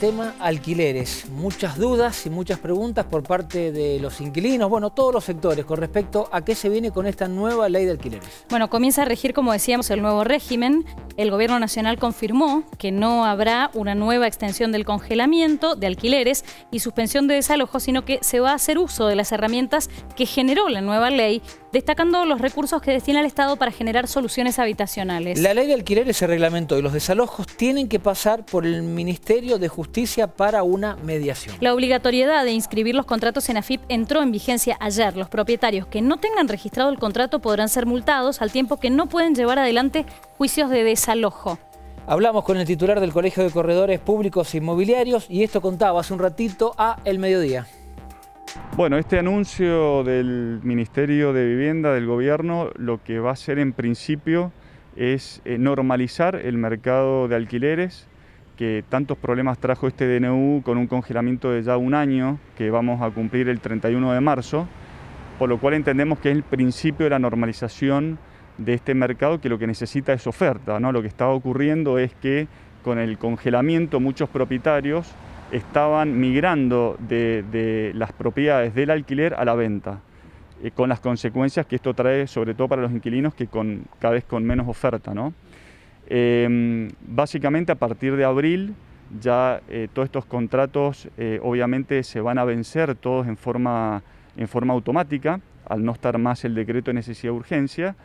tema alquileres. Muchas dudas y muchas preguntas por parte de los inquilinos, bueno, todos los sectores con respecto a qué se viene con esta nueva ley de alquileres. Bueno, comienza a regir, como decíamos, el nuevo régimen. El Gobierno Nacional confirmó que no habrá una nueva extensión del congelamiento de alquileres y suspensión de desalojos, sino que se va a hacer uso de las herramientas que generó la nueva ley destacando los recursos que destina el Estado para generar soluciones habitacionales. La ley de alquileres el reglamento y los desalojos tienen que pasar por el Ministerio de Justicia para una mediación. La obligatoriedad de inscribir los contratos en AFIP entró en vigencia ayer. Los propietarios que no tengan registrado el contrato podrán ser multados al tiempo que no pueden llevar adelante juicios de desalojo. Hablamos con el titular del Colegio de Corredores Públicos Inmobiliarios y esto contaba hace un ratito a El Mediodía. Bueno, este anuncio del Ministerio de Vivienda, del Gobierno, lo que va a hacer en principio es eh, normalizar el mercado de alquileres, que tantos problemas trajo este DNU con un congelamiento de ya un año, que vamos a cumplir el 31 de marzo, por lo cual entendemos que es el principio de la normalización de este mercado que lo que necesita es oferta. ¿no? Lo que está ocurriendo es que con el congelamiento muchos propietarios estaban migrando de, las propiedades del alquiler a la venta, eh, con las consecuencias que esto trae sobre todo para los inquilinos que con, cada vez con menos oferta. ¿no? Em, básicamente a partir de abril ya eh, todos estos contratos eh, obviamente se van a vencer todos en forma, en forma automática, al no estar más el decreto de necesidad de urgencia.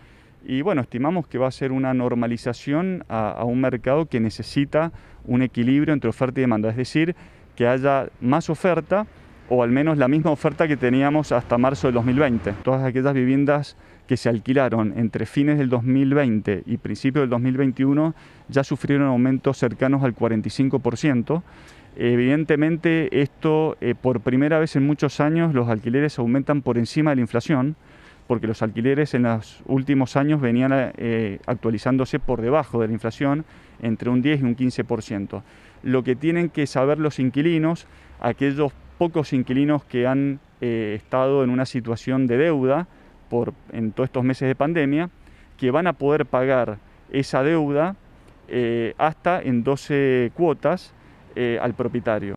Y bueno, estimamos que va a ser una normalización a, un mercado que necesita un equilibrio entre oferta y demanda. Es decir, que haya más oferta o al menos la misma oferta que teníamos hasta marzo del 2020. Todas aquellas viviendas que se alquilaron entre fines del 2020 y principios del 2021 ya sufrieron aumentos cercanos al 45%. Evidentemente esto eh, por primera vez en muchos años los alquileres aumentan por encima de la inflación porque los alquileres en los últimos años venían eh, actualizándose por debajo de la inflación, entre un 10 y un 15%. Lo que tienen que saber los inquilinos, aquellos pocos inquilinos que han eh, estado en una situación de deuda en todos estos meses de pandemia, que van a poder pagar esa deuda eh, hasta en 12 cuotas al propietario.